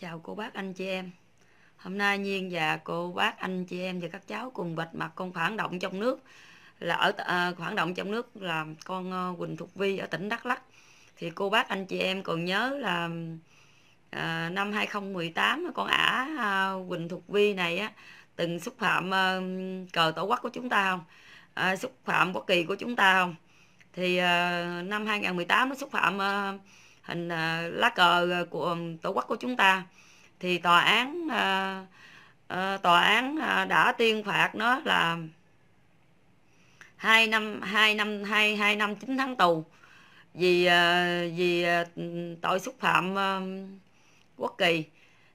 chào cô bác anh chị em Hôm nay Nhiên và cô bác anh chị em và các cháu cùng bịt mặt con phản động trong nước là ở à, phản động trong nước là con ờ, Quỳnh Thục Vi ở tỉnh Đắk lắc thì cô bác anh chị em còn nhớ là à, năm 2018 con ả à, Quỳnh Thục Vi này á từng xúc phạm à, cờ tổ quốc của chúng ta không à, xúc phạm quốc kỳ của chúng ta không thì à, năm 2018 nó xúc phạm à, hình à, lá cờ à, của tổ quốc của chúng ta thì tòa án à, tòa án đã tuyên phạt nó là hai năm hai năm hai hai năm chín tháng tù vì vì tội xúc phạm quốc kỳ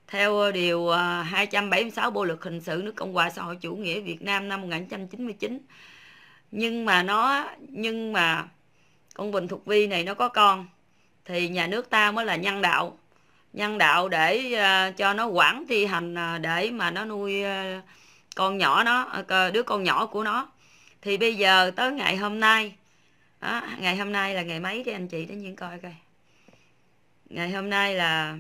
theo điều 276 Bộ luật hình sự nước Cộng hòa xã hội chủ nghĩa Việt Nam năm 1999. Nhưng mà nó nhưng mà con Bình Thục Vi này nó có con thì nhà nước ta mới là nhân đạo nhân đạo để ờ, cho nó quản thi hành ờ, để mà nó nuôi ờ, con nhỏ nó đứa con nhỏ của nó thì bây giờ tới ngày hôm nay đó, ngày hôm nay là ngày mấy đi anh chị đến nhiên coi coi ngày hôm nay là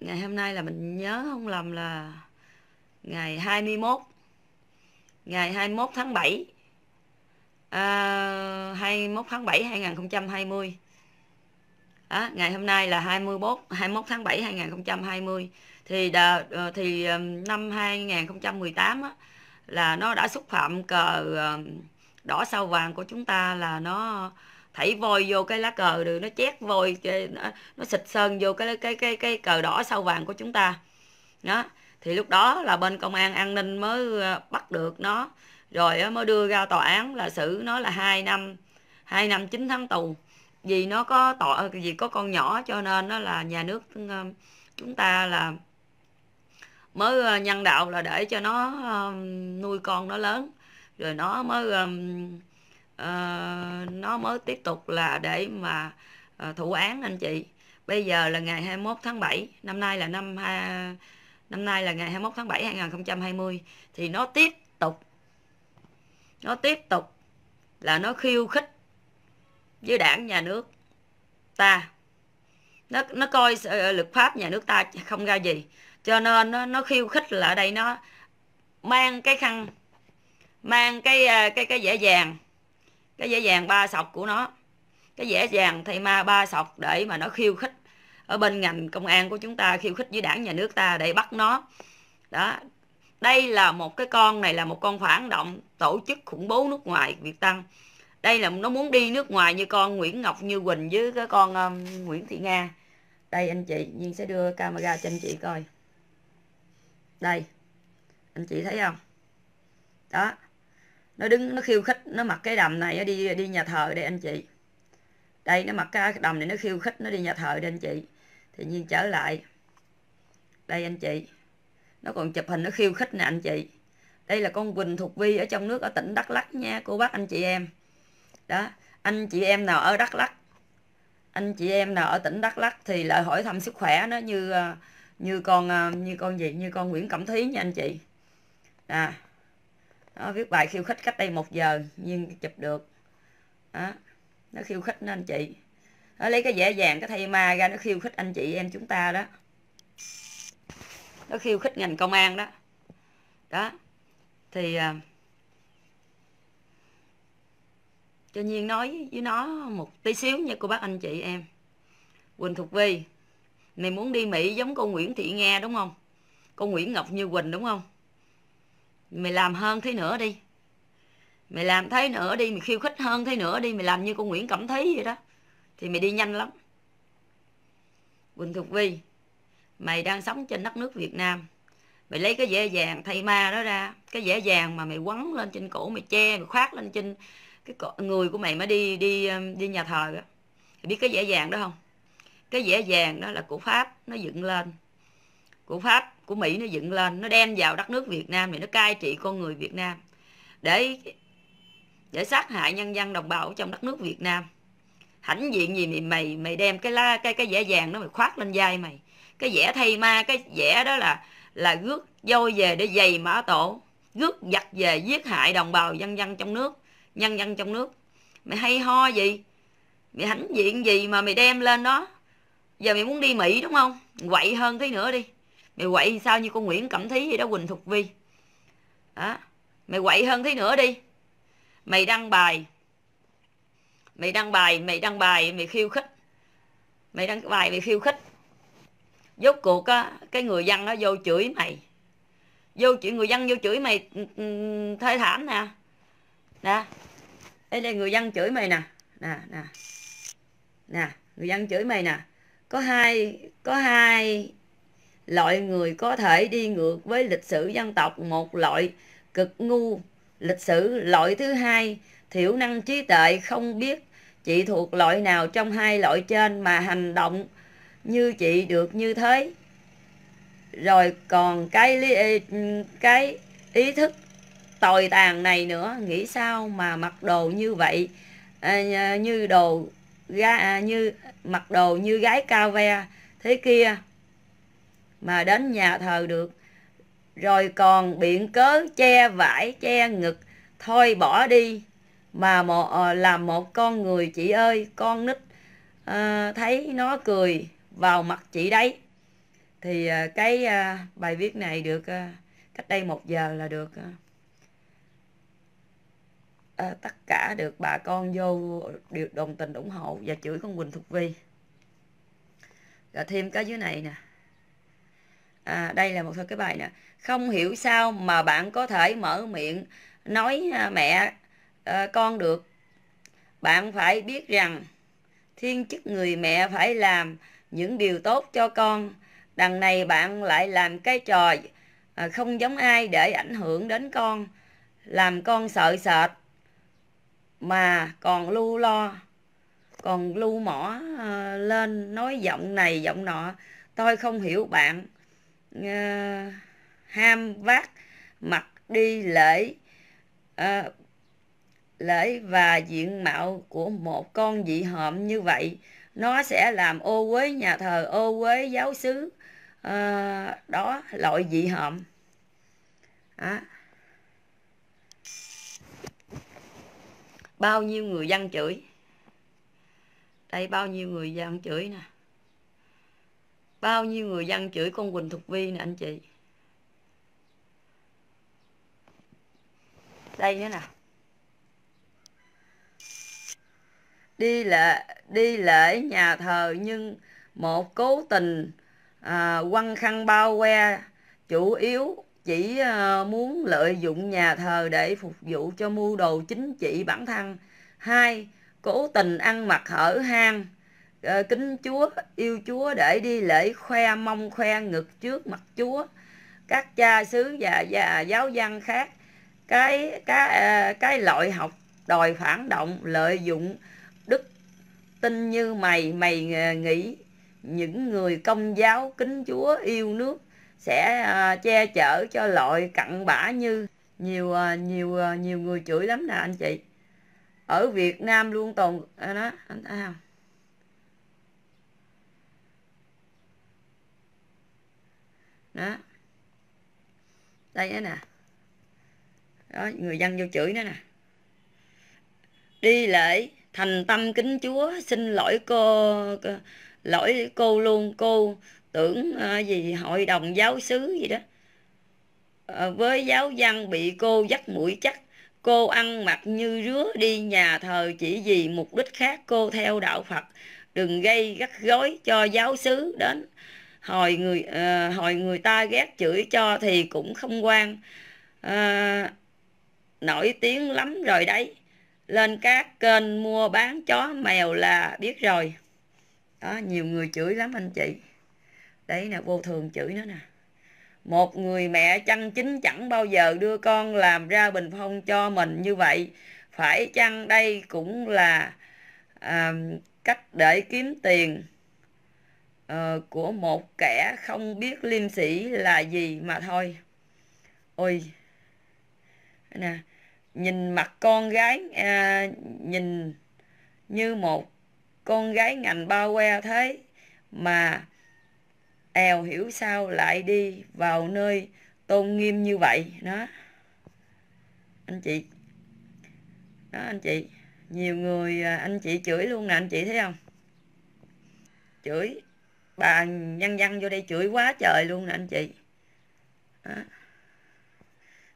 ngày hôm nay là mình nhớ không lầm là ngày 21 ngày 21 tháng 7 à, 21 tháng 7 2020 à, ngày hôm nay là 21 21 tháng 7 2020 thì đà, ờ, thì năm 2018 á, là nó đã xúc phạm cờ đỏ sao vàng của chúng ta là nó thảy vôi vô cái lá cờ được nó chét vôi nó, nó xịt sơn vô cái cái cái cái cờ đỏ sao vàng của chúng ta đó thì lúc đó là bên công an an ninh mới ờ, bắt được nó rồi mới đưa ra tòa án là xử nó là hai năm hai năm chín tháng tù vì nó có tội ờ, vì có con nhỏ cho nên nó là nhà nước chúng ta là mới ờ, nhân đạo là để cho nó nuôi con nó lớn rồi nó mới nó mới tiếp tục là để mà thụ án anh chị bây giờ là ngày 21 tháng 7 năm nay là năm uh, năm nay là ngày 21 tháng 7 2020 thì nó tiếp tục nó tiếp tục là nó khiêu khích với đảng nhà nước ta nó nó coi ờ, luật pháp nhà nước ta không ra gì cho nên nó, nó khiêu khích là ở đây nó mang cái khăn mang cái ờ, cái cái dễ dàng, cái dễ dàng ba sọc của nó cái dễ dàng thay ma ba sọc để mà nó khiêu khích ở bên ngành công an của chúng ta khiêu khích với đảng nhà nước ta để bắt nó đó đây là một cái con này là một con phản động tổ chức khủng bố nước ngoài việt tăng đây là nó muốn đi nước ngoài như con nguyễn ngọc như quỳnh với cái con um, nguyễn thị nga đây anh chị nhiên sẽ đưa camera cho anh chị coi đây anh chị thấy không đó nó đứng nó khiêu khích nó mặc cái đầm này nó đi đi nhà thờ đây anh chị đây nó mặc cái đầm này nó khiêu khích nó đi nhà thờ đây anh chị thì nhiên trở lại đây anh chị nó còn chụp hình nó khiêu khích nè anh chị đây là con quỳnh thuộc vi ở trong nước ở tỉnh đắk lắc nha cô bác anh chị em đó anh chị em nào ở đắk lắc anh chị em nào ở tỉnh đắk lắc thì lại hỏi thăm sức khỏe nó như ờ, như con ờ, như con gì như con nguyễn cẩm thúy nha anh chị à nó viết bài khiêu khích cách đây một giờ nhưng chụp được đó nó khiêu khích nên anh chị nó ờ, lấy cái dễ dàng cái thay ma ra nó khiêu khích anh chị em chúng ta đó nó khiêu khích ngành công an đó đó thì uh, cho nhiên nói với nó một tí xíu nha cô bác anh chị em quỳnh thục vi mày muốn đi mỹ giống cô nguyễn thị nga đúng không cô nguyễn ngọc như quỳnh đúng không mày làm hơn thế nữa đi mày làm thế nữa đi mày khiêu khích hơn thế nữa đi mày làm như cô nguyễn cẩm thí vậy đó thì mày đi nhanh lắm quỳnh thục vi mày đang sống trên đất nước việt nam mày lấy cái dễ vàng thay ma đó ra cái dễ vàng mà mày quấn lên trên cổ mày che mày khoác lên trên cái người của mày mới đi đi um, đi nhà thờ đó. mày biết cái dễ vàng đó không cái dễ vàng đó là của pháp nó dựng lên của pháp của mỹ nó dựng lên nó đem vào đất nước việt nam thì nó cai trị con người việt nam để để sát hại nhân dân đồng bào trong đất nước việt nam hãnh diện gì mày mày mày đem cái la cái cái vẻ vàng đó mày khoác lên vai mày cái vẻ thay ma cái vẻ đó là là rước voi về để giày mã tổ rước giặc về giết hại đồng bào dân dân trong nước nhân dân trong nước mày hay ho gì mày hãnh diện gì mà mày đem lên đó giờ mày muốn đi mỹ đúng không quậy hơn thế nữa đi mày quậy sao như con nguyễn cẩm thí vậy đó quỳnh thục vi đó mày quậy hơn thế nữa đi mày đăng bài mày đăng bài mày đăng bài mày khiêu khích mày đăng bài mày khiêu khích rốt cuộc á cái người dân nó vô chửi mày vô chửi người dân vô chửi mày ừ, ừ, thê thảm nè nè đây đây người dân chửi mày nè nè nè nè người dân chửi mày nè có hai có hai loại người có thể đi ngược với lịch sử dân tộc một loại cực ngu lịch sử loại thứ hai thiểu năng trí tuệ không biết chị thuộc loại nào trong hai loại trên mà hành động như chị được như thế rồi còn cái lý, cái ý thức tồi tàn này nữa nghĩ sao mà mặc đồ như vậy à, à như đồ ga à, như mặc đồ như gái cao ve thế kia mà đến nhà thờ được rồi còn biện cớ che vải che ngực thôi bỏ đi mà một ờ, làm một con người chị ơi con nít à, thấy nó cười vào mặt chị đấy thì à, cái à, bài viết này được à, cách đây một giờ là được à, tất cả được bà con vô điều đồng tình ủng hộ và chửi con Quỳnh Thục Vi rồi thêm cái dưới này nè à, đây là một số cái bài nè không hiểu sao mà bạn có thể mở miệng nói à, mẹ Ờ, con được bạn phải biết rằng thiên chức người mẹ phải làm những điều tốt cho con đằng này bạn lại làm cái trò ờ, không giống ai để ảnh hưởng đến con làm con sợ sệt mà còn lưu lo còn lưu mỏ ờ, lên nói giọng này giọng nọ tôi không hiểu bạn ham vác mặt đi lễ lễ và diện mạo của một con dị hợm như vậy nó sẽ làm ô uế nhà thờ ô uế giáo xứ à, đó loại dị hợm à. bao nhiêu người dân chửi đây bao nhiêu người dân chửi nè bao nhiêu người dân chửi con quỳnh thục vi nè anh chị đây nữa nè đi lễ đi lễ nhà thờ nhưng một cố tình à, quăng khăn bao que chủ yếu chỉ à, muốn lợi dụng nhà thờ để phục vụ cho mưu đồ chính trị bản thân hai cố tình ăn mặc hở hang à, kính chúa yêu chúa để đi lễ khoe mông khoe ngực trước mặt chúa các cha xứ và, và giáo dân khác cái cái à, cái loại học đòi phản động lợi dụng Tin như mày, mày ờ, nghĩ những người công giáo kính Chúa yêu nước sẽ ờ, che chở cho loại cặn bã như nhiều ờ, nhiều nhiều người chửi lắm nè anh chị. Ở Việt Nam luôn tồn à, đó anh ta không? Đó. Đây nè. Đó, người dân vô chửi nó nè. Đi lễ thành tâm kính chúa xin lỗi cô lỗi cô luôn cô tưởng à, gì hội đồng giáo xứ gì đó à, với giáo văn bị cô dắt mũi chắc cô ăn mặc như rứa đi nhà thờ chỉ vì mục đích khác cô theo đạo phật đừng gây gắt gối cho giáo xứ đến hồi người à, hồi người ta ghét chửi cho thì cũng không quan à, nổi tiếng lắm rồi đấy lên các kênh mua bán chó mèo là biết rồi đó nhiều người chửi lắm anh chị đấy nè vô thường chửi nó nè một người mẹ chăn chính chẳng bao giờ đưa con làm ra bình phong cho mình như vậy phải chăng đây cũng là à, cách để kiếm tiền à, của một kẻ không biết liêm sĩ là gì mà thôi ôi nè nhìn mặt con gái à, nhìn như một con gái ngành bao que thế mà èo hiểu sao lại đi vào nơi tôn nghiêm như vậy đó anh chị đó anh chị nhiều người à, anh chị chửi luôn nè anh chị thấy không chửi bà nhăn nhăn vô đây chửi quá trời luôn nè anh chị đó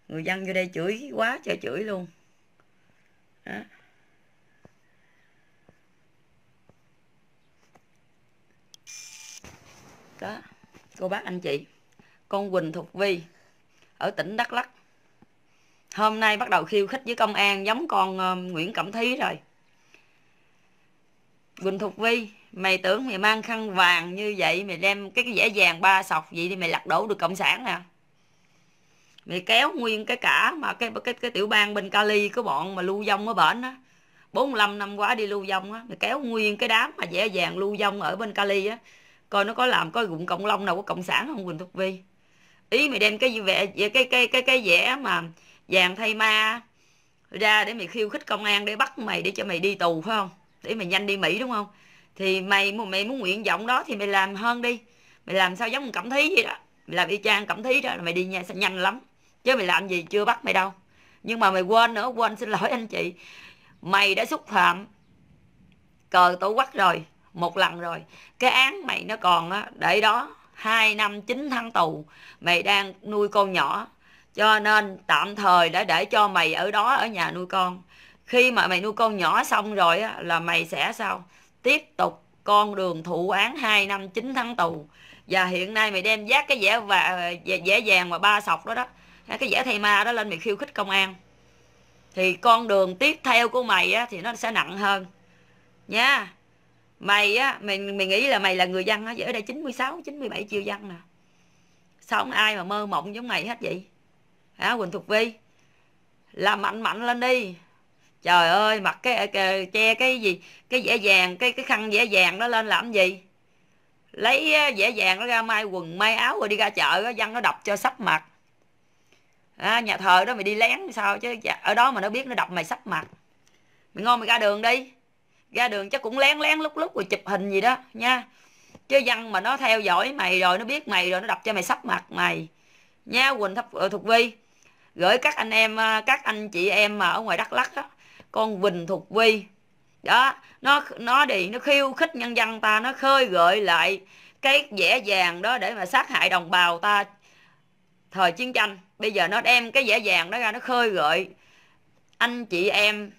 người dân vô đây chửi quá trời chửi luôn đó. đó cô bác anh chị con quỳnh thục vi ở tỉnh đắk lắc hôm nay bắt đầu khiêu khích với công an giống con uh, nguyễn cẩm thí rồi quỳnh thục vi mày tưởng mày mang khăn vàng như vậy mày đem cái, cái dễ dàng ba sọc vậy thì mày lật đổ được cộng sản nè mày kéo nguyên cái cả mà cái cái cái tiểu bang bên Cali của bọn mà lưu dông ở bển á 45 năm quá đi lưu dông á mày kéo nguyên cái đám mà dễ dàng lưu dông ở bên Cali á coi nó có làm có gụng cộng long nào của cộng sản không Quỳnh Thục Vi ý mày đem cái vẻ cái cái cái cái, cái vẽ mà vàng thay ma ra để mày khiêu khích công an để bắt mày để cho mày đi tù phải không để mày nhanh đi Mỹ đúng không thì mày mày muốn nguyện vọng đó thì mày làm hơn đi mày làm sao giống một cẩm thí vậy đó mày làm y chang cẩm thí đó là mày đi nhanh, nhanh lắm chứ mày làm gì chưa bắt mày đâu nhưng mà mày quên nữa quên xin lỗi anh chị mày đã xúc phạm cờ tổ quốc rồi một lần rồi cái án mày nó còn á, để đó hai năm chín tháng tù mày đang nuôi con nhỏ cho nên tạm thời đã để cho mày ở đó ở nhà nuôi con khi mà mày nuôi con nhỏ xong rồi á, là mày sẽ sao tiếp tục con đường thụ án 2 năm 9 tháng tù và hiện nay mày đem vác cái vẻ và vẻ vàng và ba sọc đó đó cái vẻ thầy ma đó lên mày khiêu khích công an thì con đường tiếp theo của mày á, thì nó sẽ nặng hơn nha mày á mình mình nghĩ là mày là người dân á ở đây 96 97 triệu dân nè sao không ai mà mơ mộng giống mày hết vậy hả à, Quỳnh Thục Vi làm mạnh mạnh lên đi trời ơi mặc cái, cái che cái gì cái dễ vàng cái cái khăn dễ vàng đó lên làm gì lấy dễ vàng nó ra may quần may áo rồi đi ra chợ dân nó đập cho sắp mặt à, nhà thờ đó mày đi lén sao chứ dạ, ở đó mà nó biết nó đập mày sắp mặt mày ngon mày ra đường đi ra đường chắc cũng lén lén lúc lúc rồi chụp hình gì đó nha chứ dân mà nó theo dõi mày rồi nó biết mày rồi nó đập cho mày sắp mặt mày nha quỳnh thập ờ, thuộc vi gửi các anh em à, các anh chị em mà ở ngoài đắk lắc đó con quỳnh thuộc vi đó nó nó đi nó khiêu khích nhân dân ta nó khơi gợi lại cái vẻ vàng đó để mà sát hại đồng bào ta thời chiến tranh bây giờ nó đem cái dễ dàng đó ra nó khơi gợi anh chị em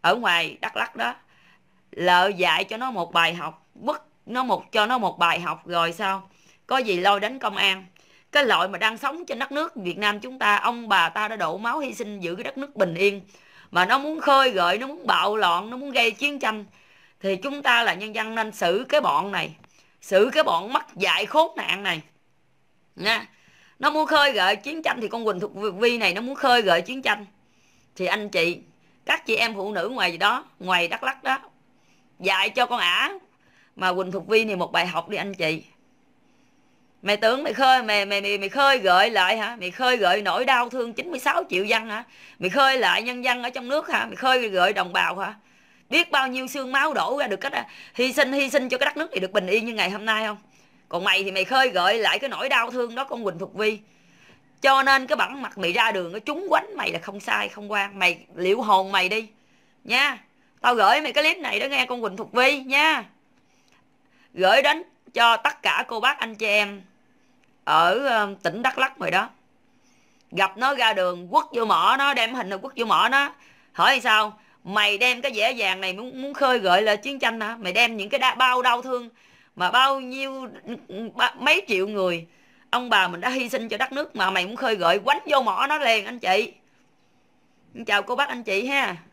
ở ngoài đắk lắc đó lợ dạy cho nó một bài học bức nó một cho nó một bài học rồi sao có gì lôi đến công an cái loại mà đang sống trên đất nước Việt Nam chúng ta ông bà ta đã đổ máu hy sinh giữ cái đất nước bình yên mà nó muốn khơi gợi nó muốn bạo loạn nó muốn gây chiến tranh thì chúng ta là nhân dân nên xử cái bọn này xử cái bọn mắc dạy khốn nạn này nha nó muốn khơi gợi chiến tranh thì con quỳnh thuộc vi này nó muốn khơi gợi chiến tranh thì anh chị các chị em phụ nữ ngoài đó ngoài đắk lắc đó dạy cho con ả mà quỳnh thuộc vi này một bài học đi anh chị mày tưởng mày khơi mày mày mày, mày khơi gợi lại hả mày khơi gợi nỗi đau thương 96 triệu dân hả mày khơi lại nhân dân ở trong nước hả mày khơi gợi đồng bào hả biết bao nhiêu xương máu đổ ra được cách à, hy sinh hy sinh cho cái đất nước này được bình yên như ngày hôm nay không còn mày thì mày khơi gợi lại cái nỗi đau thương đó con quỳnh thuộc vi cho nên cái bản mặt mày ra đường nó trúng quánh mày là không sai không quan mày liệu hồn mày đi nha tao gửi mày cái clip này đó nghe con quỳnh thuộc vi nha gửi đến cho tất cả cô bác anh chị em ở um, tỉnh đắk lắc mày đó gặp nó ra đường quất vô mỏ nó đem hình nó quất vô mỏ nó hỏi sao mày đem cái dễ dàng này muốn muốn khơi gợi là chiến tranh hả mày đem những cái đa, bao đau thương mà bao nhiêu ừ, ừ, mấy triệu người ông bà mình đã hy sinh cho đất nước mà mày cũng khơi gợi quánh vô mỏ nó liền anh chị chào cô bác anh chị ha